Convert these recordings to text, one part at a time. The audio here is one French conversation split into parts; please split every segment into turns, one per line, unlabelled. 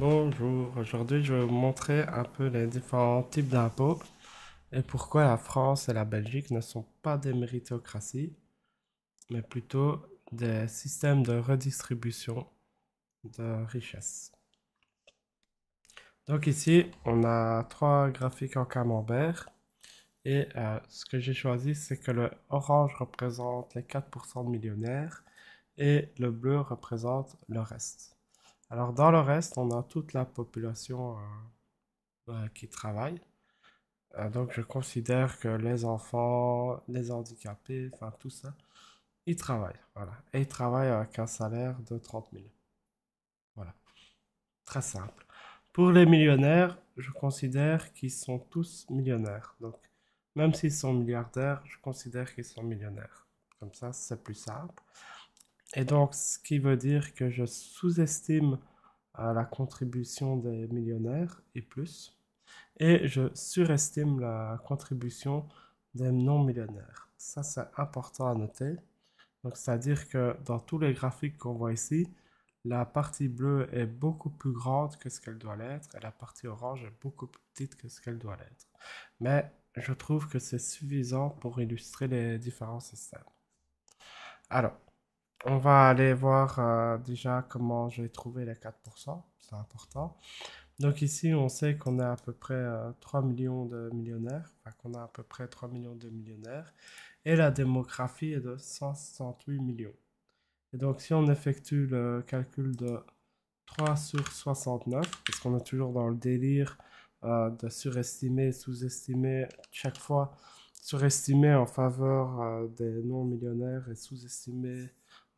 Bonjour, aujourd'hui je vais vous montrer un peu les différents types d'impôts et pourquoi la France et la Belgique ne sont pas des méritocraties, mais plutôt des systèmes de redistribution de richesses. Donc ici, on a trois graphiques en camembert et euh, ce que j'ai choisi, c'est que le orange représente les 4% de millionnaires et le bleu représente le reste. Alors dans le reste, on a toute la population euh, bah, qui travaille. Euh, donc je considère que les enfants, les handicapés, enfin tout ça, ils travaillent. Voilà. Et ils travaillent avec un salaire de 30 000. Voilà. Très simple. Pour les millionnaires, je considère qu'ils sont tous millionnaires. Donc, même s'ils sont milliardaires, je considère qu'ils sont millionnaires. Comme ça, c'est plus simple. Et donc, ce qui veut dire que je sous-estime euh, la contribution des millionnaires et plus, et je surestime la contribution des non-millionnaires. Ça, c'est important à noter. Donc, c'est-à-dire que dans tous les graphiques qu'on voit ici, la partie bleue est beaucoup plus grande que ce qu'elle doit l'être et la partie orange est beaucoup plus petite que ce qu'elle doit l'être. Mais je trouve que c'est suffisant pour illustrer les différents systèmes. Alors, on va aller voir euh, déjà comment j'ai trouvé les 4%, c'est important. Donc ici, on sait qu'on a à peu près 3 euh, millions de millionnaires, qu'on a à peu près 3 millions de millionnaires, et la démographie est de 168 millions. Et donc si on effectue le calcul de 3 sur 69, parce qu'on est toujours dans le délire euh, de surestimer, sous-estimer, chaque fois surestimer en faveur des non-millionnaires et sous-estimer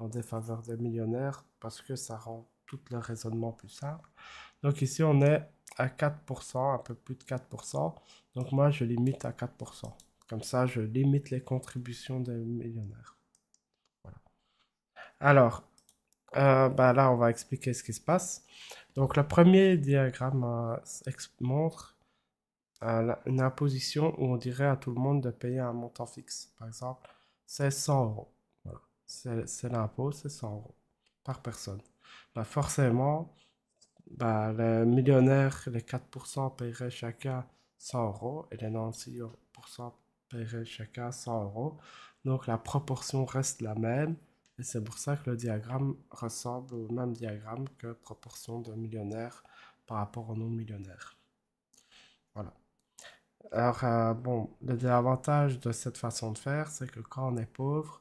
en défaveur des millionnaires parce que ça rend tout le raisonnement plus simple. Donc ici, on est à 4%, un peu plus de 4%. Donc moi, je limite à 4%. Comme ça, je limite les contributions des millionnaires. Voilà. Alors, euh, bah là, on va expliquer ce qui se passe. Donc le premier diagramme euh, montre euh, une imposition où on dirait à tout le monde de payer un montant fixe. Par exemple, c'est 100 euros c'est l'impôt, c'est 100 euros par personne. Ben, forcément, ben, les millionnaires, les 4% paieraient chacun 100 euros et les 96% paieraient chacun 100 euros. Donc la proportion reste la même et c'est pour ça que le diagramme ressemble au même diagramme que proportion de millionnaires par rapport aux non-millionnaires. Voilà. Alors, euh, bon, le désavantage de cette façon de faire, c'est que quand on est pauvre,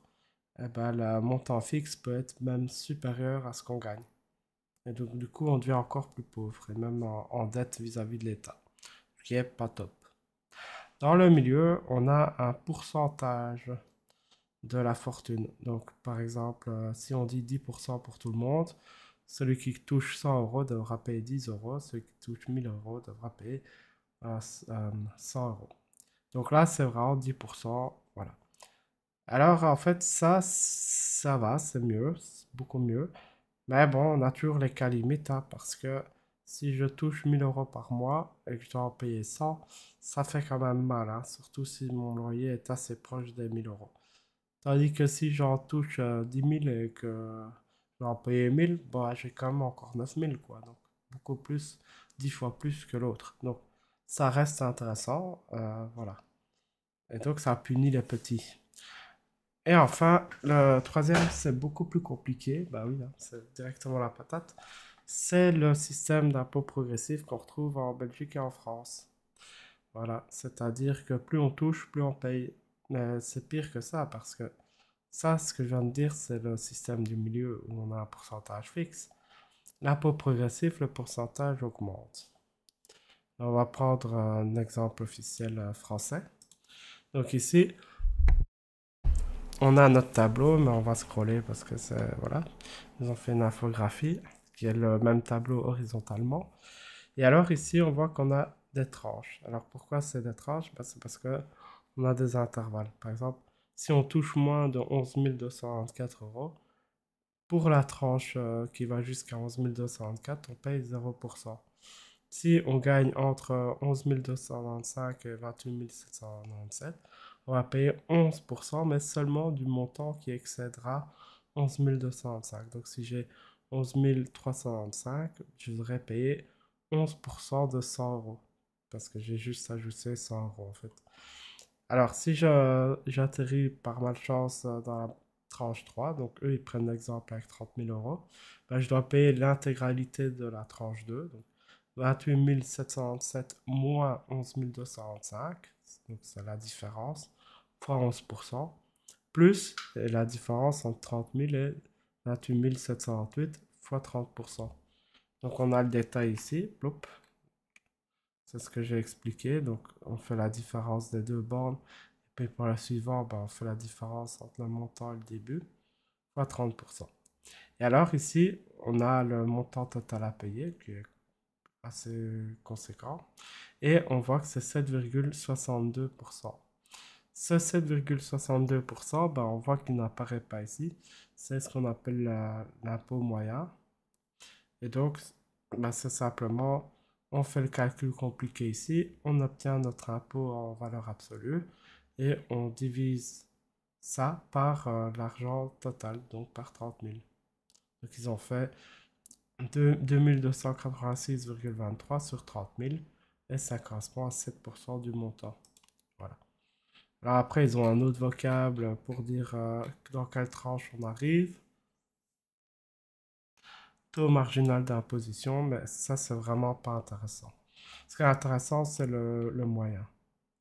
eh ben, le montant fixe peut être même supérieur à ce qu'on gagne. Et donc, du coup, on devient encore plus pauvre et même en, dette vis-à-vis de l'État, ce qui est pas top. Dans le milieu, on a un pourcentage de la fortune. Donc, par exemple, euh, si on dit 10% pour tout le monde, celui qui touche 100 euros devra payer 10 euros, celui qui touche 1000 euros devra payer 100 euh, euh, euros. Donc là, c'est vraiment 10%. Voilà. Alors, en fait, ça, ça va, c'est mieux, beaucoup mieux. Mais bon, on a toujours les cas limites, hein, parce que si je touche 1000 euros par mois et que je dois en payer 100, ça fait quand même mal, hein, surtout si mon loyer est assez proche des 1000 euros. Tandis que si j'en touche 10 euh, 000 et que je dois en payer 1000, j'ai quand même encore 9000, quoi. Donc, beaucoup plus, 10 fois plus que l'autre. Donc, ça reste intéressant, euh, voilà. Et donc, ça punit les petits. Et enfin, le troisième, c'est beaucoup plus compliqué. Bah oui, hein, c'est directement la patate. C'est le système d'impôt progressif qu'on retrouve en Belgique et en France. Voilà, c'est-à-dire que plus on touche, plus on paye. Mais c'est pire que ça parce que ça, ce que je viens de dire, c'est le système du milieu où on a un pourcentage fixe. L'impôt progressif, le pourcentage augmente. on va prendre un exemple officiel euh, français. Donc ici, on a notre tableau, mais on va scroller parce que c'est, voilà. Ils ont fait une infographie qui est le même tableau horizontalement. Et alors ici, on voit qu'on a des tranches. Alors pourquoi c'est des tranches ben, C'est parce que on a des intervalles. Par exemple, si on touche moins de 11 224 euros, pour la tranche euh, qui va jusqu'à 11 224, on paye 0%. Si on gagne entre 11 euh, 225 et 28 797, on va payer 11%, mais seulement du montant qui excédera 11 225. Donc si j'ai 11 325, je devrais payer 11% de 100 euros. Parce que j'ai juste ajouté 100 euros en fait. Alors si j'atterris par malchance euh, dans la tranche 3, donc eux ils prennent l'exemple avec 30 000 euros, ben, je dois payer l'intégralité de la tranche 2. Donc 28 727 moins 11 225, donc c'est la différence fois 11%, plus euh, la différence entre 30 000 et 28 728 fois 30%. Donc on a le détail ici, c'est ce que j'ai expliqué, donc on fait la différence des deux bornes, et puis pour la suivante, ben, on fait la différence entre le montant et le début, fois 30%. Et alors ici, on a le montant total à payer, qui est assez conséquent, et on voit que c'est 7,62%. Ce 7,62%, ben, on voit qu'il n'apparaît pas ici. C'est ce qu'on appelle l'impôt moyen. Et donc, ben, c'est simplement, on fait le calcul compliqué ici, on obtient notre impôt en valeur absolue et on divise ça par euh, l'argent total, donc par 30 000. Donc ils ont fait 2286,23 sur 30 000 et ça correspond à 7% du montant. Alors après, ils ont un autre vocable pour dire euh, dans quelle tranche on arrive. Taux marginal d'imposition, mais ça, c'est vraiment pas intéressant. Ce qui est intéressant, c'est le, le, moyen,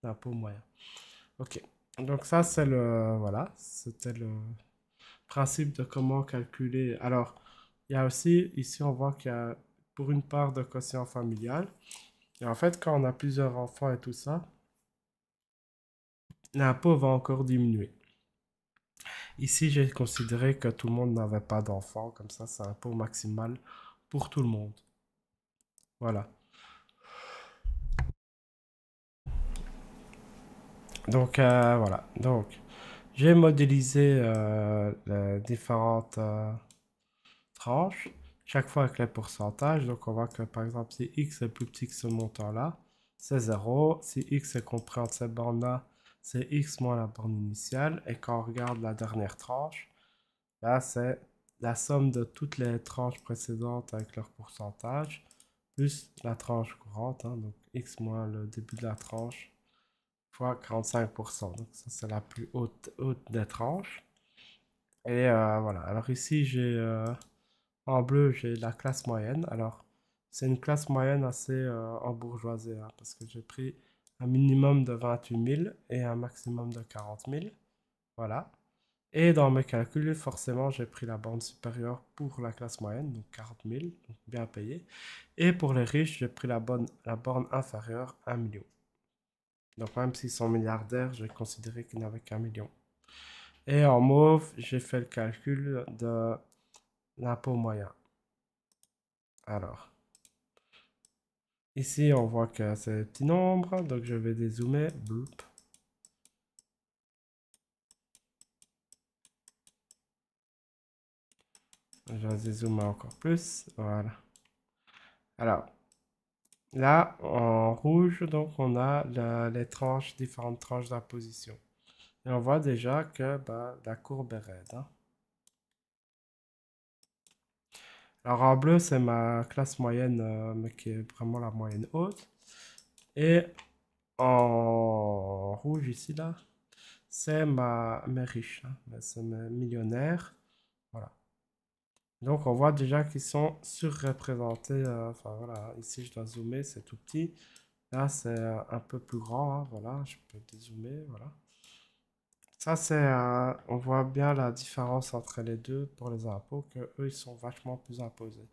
l'impôt moyen. Ok, donc ça, c'est le. Voilà, c'était le principe de comment calculer. Alors, il y a aussi, ici, on voit qu'il y a pour une part de quotient familial. Et en fait, quand on a plusieurs enfants et tout ça, l'impôt va encore diminuer. Ici, j'ai considéré que tout le monde n'avait pas d'enfant, comme ça, c'est un impôt maximal pour tout le monde. Voilà. Donc, euh, voilà. Donc, j'ai modélisé euh, les différentes euh, tranches, chaque fois avec les pourcentages. Donc, on voit que par exemple, si x est plus petit que ce montant-là, c'est 0. Si x est compris entre ces bandes-là, c'est x moins la borne initiale. Et quand on regarde la dernière tranche, là, c'est la somme de toutes les tranches précédentes avec leur pourcentage, plus la tranche courante, hein. donc x moins le début de la tranche, fois 45%. Donc ça, c'est la plus haute, haute des tranches. Et euh, voilà, alors ici, j'ai euh, en bleu, j'ai la classe moyenne. Alors, c'est une classe moyenne assez euh, embourgeoisée, hein, parce que j'ai pris un minimum de 28 000 et un maximum de 40 000. Voilà. Et dans mes calculs, forcément, j'ai pris la borne supérieure pour la classe moyenne, donc 40 000, donc bien payé. Et pour les riches, j'ai pris la, bonne, la borne inférieure, 1 million. Donc même s'ils sont milliardaires, j'ai considéré qu'il n'avaient qu'un million. Et en mauve, j'ai fait le calcul de l'impôt moyen. Alors, Ici, on voit que c'est un petit nombre, donc je vais dézoomer. Je vais dézoomer encore plus. Voilà. Alors, là, en rouge, donc, on a les tranches, différentes tranches de position. Et on voit déjà que bah, la courbe est raide. Hein. Alors en bleu, c'est ma classe moyenne, euh, mais qui est vraiment la moyenne haute. Et en rouge ici, là, c'est ma, mes riches, hein, c'est mes millionnaires. Voilà. Donc on voit déjà qu'ils sont surreprésentés. Euh, enfin voilà, ici je dois zoomer, c'est tout petit. Là c'est euh, un peu plus grand, hein, voilà, je peux dézoomer, voilà. Ça, c'est. Euh, on voit bien la différence entre les deux pour les impôts, que eux, ils sont vachement plus imposés.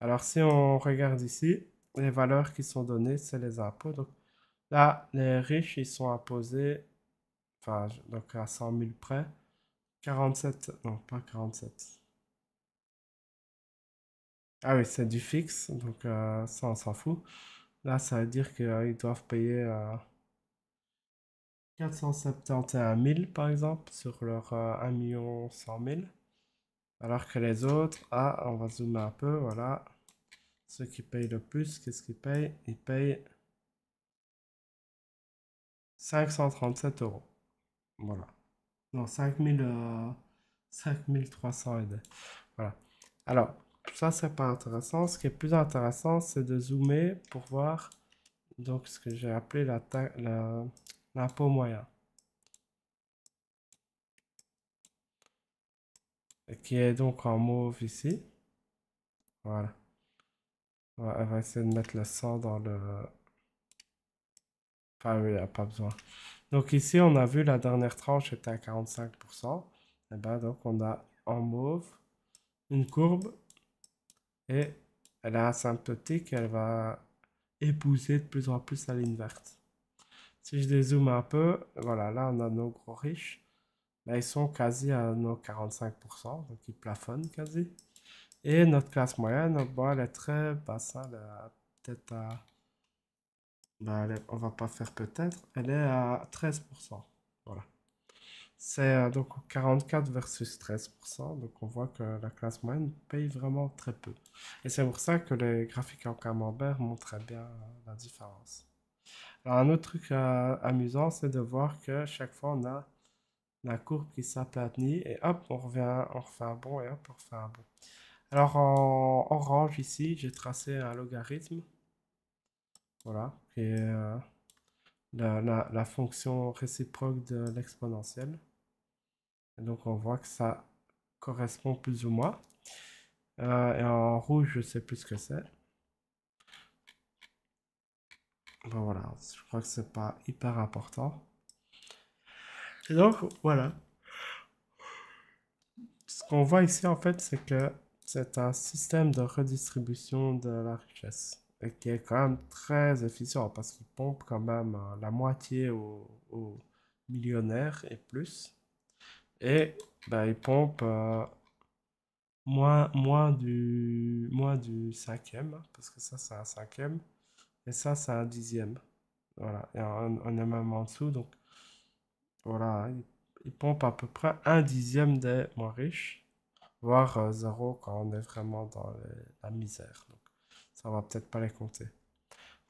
Alors, si on regarde ici, les valeurs qui sont données, c'est les impôts. Donc, là, les riches, ils sont imposés, enfin, donc à 100 000 près, 47, non, pas 47. Ah oui, c'est du fixe, donc euh, ça, on s'en fout. Là, ça veut dire qu'ils doivent payer. Euh, 471 000 par exemple sur leur 1 100 000. Alors que les autres, ah, on va zoomer un peu, voilà. Ceux qui payent le plus, qu'est-ce qu'ils payent Ils payent 537 euros. Voilà. Non, 5000, euh, 5300 2. Voilà. Alors, ça, c'est pas intéressant. Ce qui est plus intéressant, c'est de zoomer pour voir donc ce que j'ai appelé la, la, peau moyen. Qui est donc en mauve ici. Voilà. On va essayer de mettre le sang dans le... Enfin, ah oui, il n'y a pas besoin. Donc ici, on a vu la dernière tranche était à 45%. Et eh ben donc, on a en mauve une courbe et elle est asymptotique, elle va épouser de plus en plus la ligne verte. Si je dézoome un peu, voilà, là on a nos gros riches. ils sont quasi à nos 45%, donc ils plafonnent quasi. Et notre classe moyenne, bon, elle est très basse, hein, elle est peut-être à... Ben, on va pas faire peut-être, elle est à 13%. Voilà. C'est euh, donc 44 versus 13%, donc on voit que la classe moyenne paye vraiment très peu. Et c'est pour ça que les graphiques en camembert très bien euh, la différence. Alors, un autre truc euh, amusant, c'est de voir que chaque fois, on a la courbe qui s'aplatit et hop, on revient, on refait un bon et hop, on refait un Alors, en orange ici, j'ai tracé un logarithme. Voilà, qui est euh, la, fonction réciproque de l'exponentielle. Donc, on voit que ça correspond plus ou moins. Euh, et en rouge, je sais plus ce que c'est. Ben voilà, je crois que c'est pas hyper important. Et donc, voilà. Ce qu'on voit ici, en fait, c'est que c'est un système de redistribution de la richesse et qui est quand même très efficient parce qu'il pompe quand même hein, la moitié aux, millionnaires et plus. Et ben, il pompe euh, moins, moins, du, moins du cinquième, hein, parce que ça, c'est un cinquième. Et ça, c'est un dixième. Voilà. Et on, est même en dessous. Donc, voilà. Il, pompe à peu près un dixième des moins riches, voire 0 euh, zéro quand on est vraiment dans la misère. Donc, ça, va peut-être pas les compter.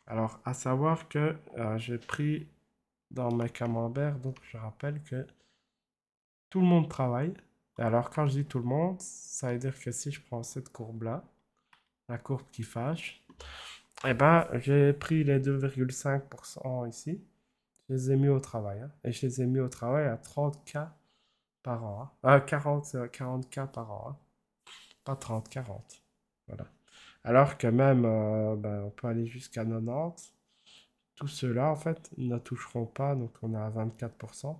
Alors, à savoir que euh, j'ai pris dans mes camemberts, donc je rappelle que tout le monde travaille. alors, quand je dis tout le monde, ça veut dire que si je prends cette courbe-là, la courbe qui fâche, eh ben, j'ai pris les 2,5% ici. Je les ai mis au travail. Hein. et je les ai mis au travail à 30K par an. 40, 40 k par an. Hein. Pas 30, 40. Voilà. Alors que même, euh, ben, on peut aller jusqu'à 90. Tous ceux-là, en fait, ne toucheront pas, donc on est à 24%,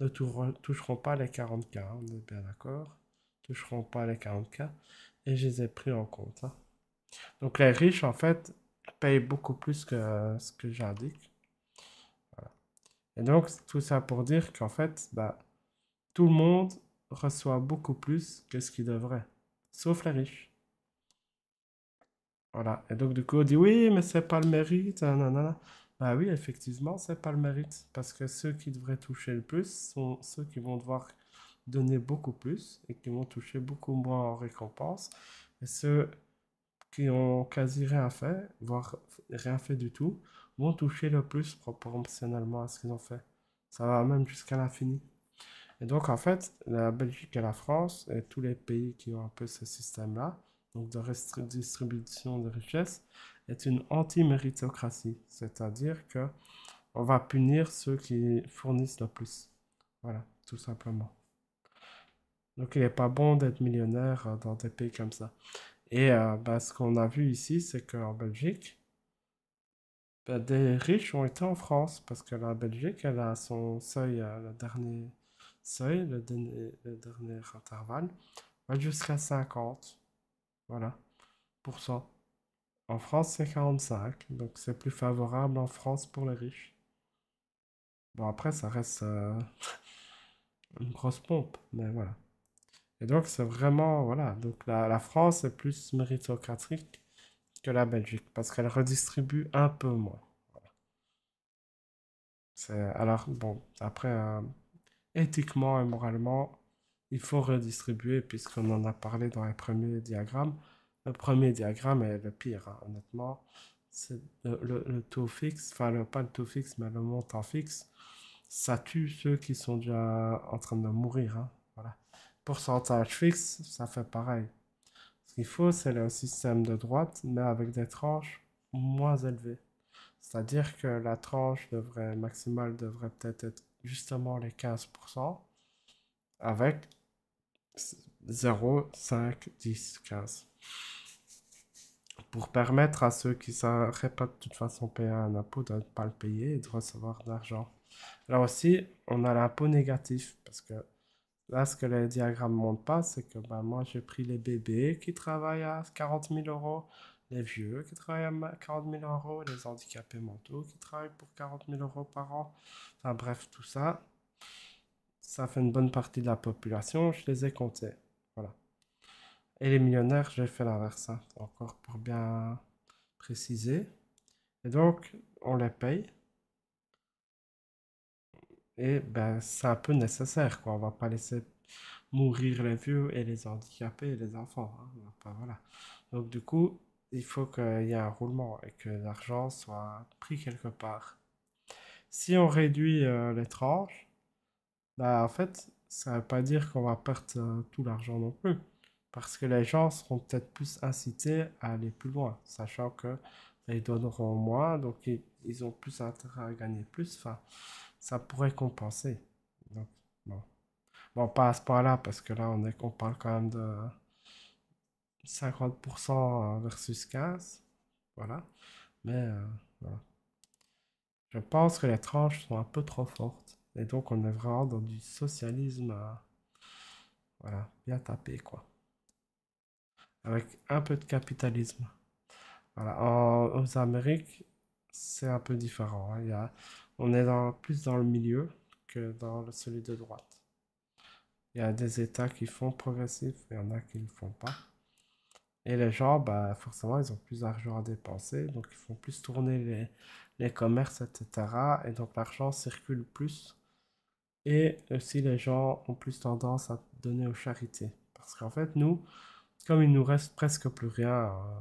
ne toucheront pas les 40K, hein, on est bien d'accord. Ne Toucheront pas les 40K. Et je les ai pris en compte. Donc les riches, en fait, paye beaucoup plus que euh, ce que j'indique. Et donc, tout ça pour dire qu'en fait, bah, tout le monde reçoit beaucoup plus que ce qu'il devrait, sauf les riches. Voilà. Et donc, du coup, on dit oui, mais c'est pas le mérite. Hein, Nanana. Bah oui, effectivement, c'est pas le mérite. Parce que ceux qui devraient toucher le plus sont ceux qui vont devoir donner beaucoup plus et qui vont toucher beaucoup moins en récompense. Et ceux qui ont quasi rien fait, voire rien fait du tout, vont toucher le plus proportionnellement à ce qu'ils ont fait. Ça va même jusqu'à l'infini. Et donc, en fait, la Belgique et la France, et tous les pays qui ont un peu ce système-là, donc de distribution de richesses, est une anti-méritocratie. C'est-à-dire que on va punir ceux qui fournissent le plus. Voilà, tout simplement. Donc, il n'est pas bon d'être millionnaire euh, dans des pays comme ça. Et bah, ce qu'on a vu ici, c'est qu'en Belgique, ben, des riches ont été en France, parce que la Belgique, elle a son seuil, euh, le dernier seuil, le, dernier, intervalle, jusqu'à 50. Voilà, pour ça. En France, c'est 45, donc c'est plus favorable en France pour les riches. Bon, après, ça reste euh, une grosse pompe, mais voilà. Et donc, c'est vraiment, voilà, donc la, France est plus méritocratique que la Belgique, parce qu'elle redistribue un peu moins. Alors, bon, après, euh, éthiquement et moralement, il faut redistribuer, puisqu'on en a parlé dans les premiers diagrammes. Le premier diagramme est le pire, hein, honnêtement. C'est le, taux fixe, enfin, le, pas le taux fixe, mais le montant fixe, ça tue ceux qui sont déjà en train de mourir. Hein pourcentage fixe, ça fait pareil. Ce qu'il faut, c'est le système de droite, mais avec des tranches moins élevées. C'est-à-dire que la tranche maximale devrait peut-être être justement les 15%, avec 0, 5, 10, 15. Pour permettre à ceux qui ne seraient pas de toute façon payer un impôt de ne pas le payer et de recevoir de l'argent. Là aussi, on a l'impôt négatif, parce que Là, ce que les diagrammes ne montre pas, c'est que bah, moi, j'ai pris les bébés qui travaillent à 40 000 euros, les vieux qui travaillent à 40 000 euros, les handicapés mentaux qui travaillent pour 40 000 euros par an. Enfin bref, tout ça, ça fait une bonne partie de la population, je les ai comptés. Voilà. Et les millionnaires, j'ai fait l'inverse, hein, encore pour bien préciser. Et donc, on les paye et ben, c'est un peu nécessaire, quoi. On va pas laisser mourir les vieux et les handicapés et les enfants. Hein. voilà. Donc, du coup, il faut qu'il y ait un roulement et que l'argent soit pris quelque part. Si on réduit euh, les tranches, bah, en fait, ça ne veut pas dire qu'on va perdre euh, tout l'argent non plus. Parce que les gens seront peut-être plus incités à aller plus loin, sachant que bah, ils donneront moins, donc ils, ont plus intérêt à gagner plus. Enfin, ça pourrait compenser. bon. bon, pas à ce point-là, parce que là, on, est, on parle quand même de 50% versus 15%. Voilà. Mais euh, voilà. Je pense que les tranches sont un peu trop fortes. Et donc, on est vraiment dans du socialisme. Euh, voilà, bien tapé, quoi. Avec un peu de capitalisme. Voilà. En, aux Amériques, c'est un peu différent. Hein. Il y a, on est dans, plus dans le milieu que dans celui de droite. Il y a des États qui font progressif, il y en a qui ne le font pas. Et les gens, bah, forcément, ils ont plus d'argent à dépenser, donc ils font plus tourner les, commerces, etc. Et donc l'argent circule plus. Et aussi, les gens ont plus tendance à donner aux charités. Parce qu'en fait, nous, comme il nous reste presque plus rien euh,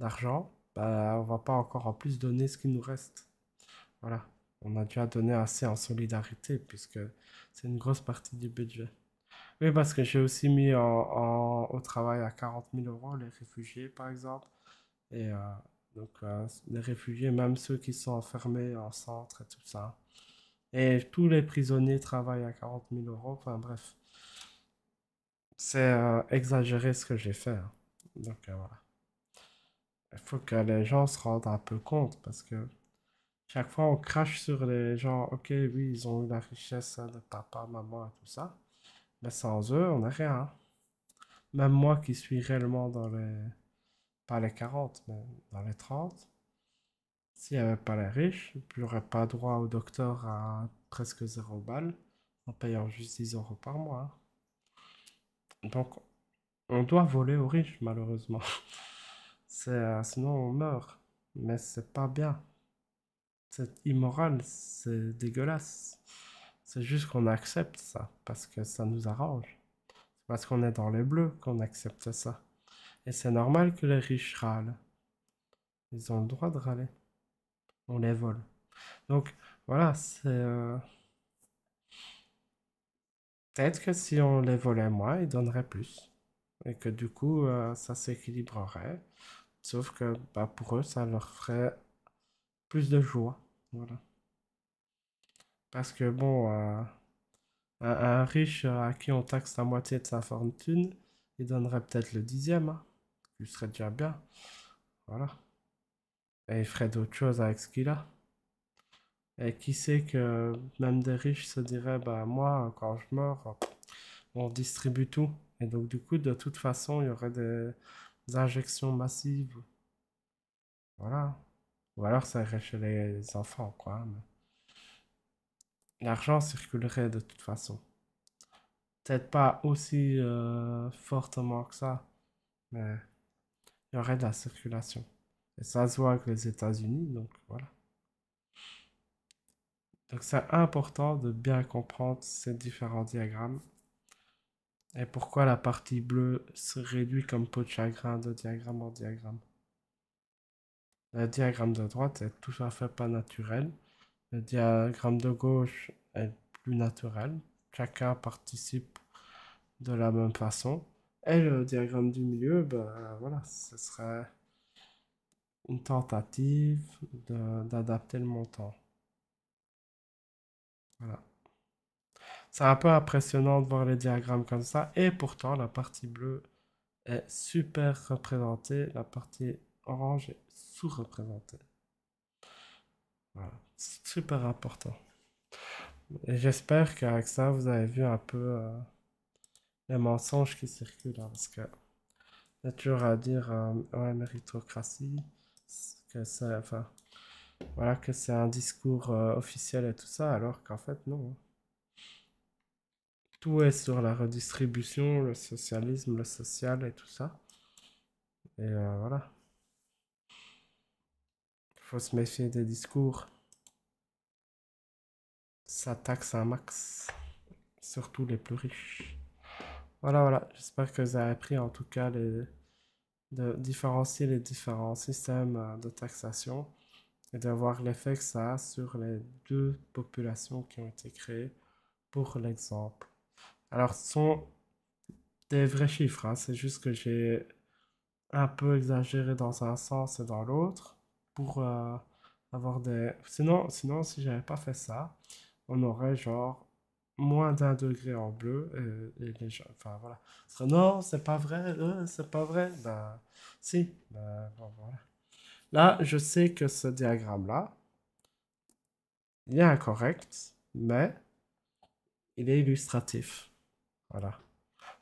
d'argent, bah, on va pas encore en plus donner ce qu'il nous reste. Voilà on a déjà donné assez en solidarité puisque c'est une grosse partie du budget. Oui, parce que j'ai aussi mis en, au travail à 40 000 euros les réfugiés, par exemple. Et euh, donc, euh, les réfugiés, même ceux qui sont enfermés en centre et tout ça. Et tous les prisonniers travaillent à 40 000 euros. Enfin, bref, c'est euh, exagéré ce que j'ai fait. Hein. Donc, voilà. Il faut que les gens se rendent un peu compte parce que chaque fois, on crache sur les gens, ok, oui, ils ont eu la richesse de papa, maman et tout ça. Mais sans eux, on n'a rien. Même moi qui suis réellement dans les. pas les 40, mais dans les 30, s'il n'y avait pas les riches, je n'aurais pas droit au docteur à presque zéro balles en payant juste 10 euros par mois. Donc, on doit voler aux riches, malheureusement. C'est, euh, sinon, on meurt. Mais c'est pas bien c'est immoral, c'est dégueulasse. C'est juste qu'on accepte ça parce que ça nous arrange. C'est parce qu'on est dans les bleus qu'on accepte ça. Et c'est normal que les riches râlent. Ils ont le droit de râler. On les vole. Donc voilà, c'est... Euh, peut-être que si on les volait moins, ils donneraient plus. Et que du coup, euh, ça s'équilibrerait. Sauf que bah, pour eux, ça leur ferait plus de joie. Voilà. Parce que bon, euh, un, riche euh, à qui on taxe la moitié de sa fortune, il donnerait peut-être le dixième. Hein. Ce serait déjà bien. Voilà. Et il ferait d'autres choses avec ce qu'il a. Et qui sait que même des riches se diraient, bah moi, quand je meurs, on distribue tout. Et donc du coup, de toute façon, il y aurait des injections massives. Voilà. Ou alors ça irait chez les enfants, quoi. L'argent circulerait de toute façon. Peut-être pas aussi euh, fortement que ça, mais il y aurait de la circulation. Et ça se voit avec les États-Unis, donc voilà. Donc c'est important de bien comprendre ces différents diagrammes et pourquoi la partie bleue se réduit comme peau de chagrin de diagramme en diagramme. Le diagramme de droite est tout à fait pas naturel. Le diagramme de gauche est plus naturel. Chacun participe de la même façon. Et le diagramme du milieu, ben voilà, ce serait une tentative d'adapter le montant. Voilà. C'est un peu impressionnant de voir les diagrammes comme ça, et pourtant la partie bleue est super représentée, la partie Orange est sous-représenté. Voilà, c'est super important. Et j'espère qu'avec ça, vous avez vu un peu euh, les mensonges qui circulent. Hein, parce que il y a toujours à dire euh, ouais, méritocratie, que c'est enfin, voilà, que c'est un discours euh, officiel et tout ça, alors qu'en fait, non. Hein. Tout est sur la redistribution, le socialisme, le social et tout ça. Et voilà faut se méfier des discours. Ça taxe un max, surtout les plus riches. Voilà, voilà, j'espère que vous avez appris en tout cas les, de différencier les différents systèmes euh, de taxation et de voir l'effet que ça a sur les deux populations qui ont été créées pour l'exemple. Alors, ce sont des vrais chiffres, hein. c'est juste que j'ai un peu exagéré dans un sens et dans l'autre pour euh, avoir des... Sinon, sinon si j'avais pas fait ça, on aurait genre moins d'un degré en bleu et, les gens... Enfin voilà. non, c'est pas vrai, euh, c'est pas vrai. Ben si, ben, Là, je sais que ce diagramme-là, il est incorrect, mais il est illustratif. Voilà.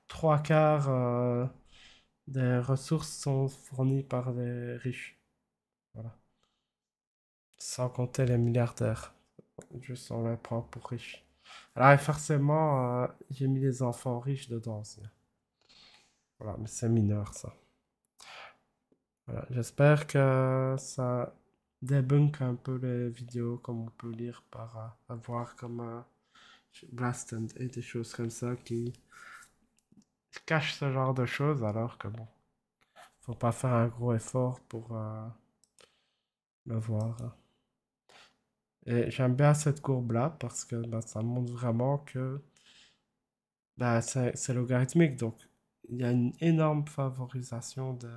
Trois quarts euh, des ressources sont fournies par les riches. Sans compter les milliardaires. Juste on les prend pour riches. Alors forcément, euh, j'ai mis les enfants riches dedans aussi. Voilà, mais c'est mineur ça. Voilà, j'espère que ça débunk un peu les vidéos comme on peut lire par euh, voir avoir comme euh, Blast and et des choses comme ça qui cachent ce genre de choses alors que bon, faut pas faire un gros effort pour le voir. Hein. Et j'aime bien cette courbe-là parce que bah, ça montre vraiment que bah, c'est, logarithmique. Donc, il y a une énorme favorisation de,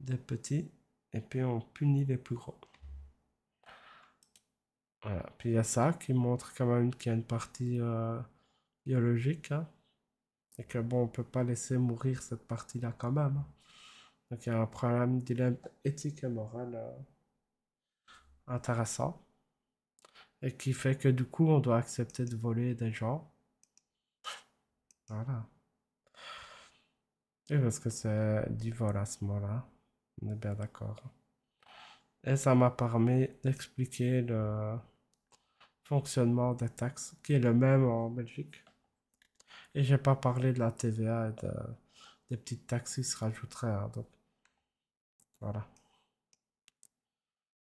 des petits et puis on punit les plus gros. Voilà. Puis il y a ça qui montre quand même qu'il y a une partie euh, biologique. Hein, et que bon, on peut pas laisser mourir cette partie-là quand même. Hein. Donc il y a un problème, dilemme éthique et moral euh, intéressant. Et qui fait que du coup, on doit accepter de voler des gens. Voilà. Et parce que c'est du vol à ce moment-là. On est bien d'accord. Et ça m'a permis d'expliquer le fonctionnement des taxes, qui est le même en Belgique. Et j'ai pas parlé de la TVA et des petites taxes qui se rajouteraient. Hein, donc, voilà.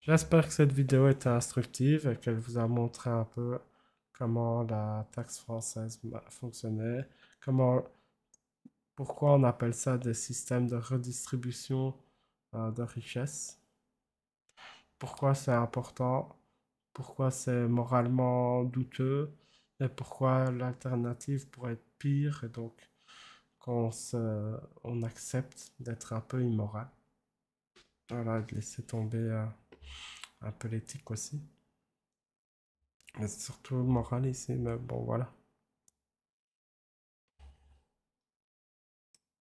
J'espère que cette vidéo était instructive et qu'elle vous a montré un peu comment la taxe française fonctionnait, comment, pourquoi on appelle ça des systèmes de redistribution euh, de richesses, pourquoi c'est important, pourquoi c'est moralement douteux et pourquoi l'alternative pourrait être pire et donc qu'on on accepte d'être un peu immoral. Voilà, de laisser tomber. Euh, un peu l'éthique aussi. Mais surtout moral ici, mais bon, voilà.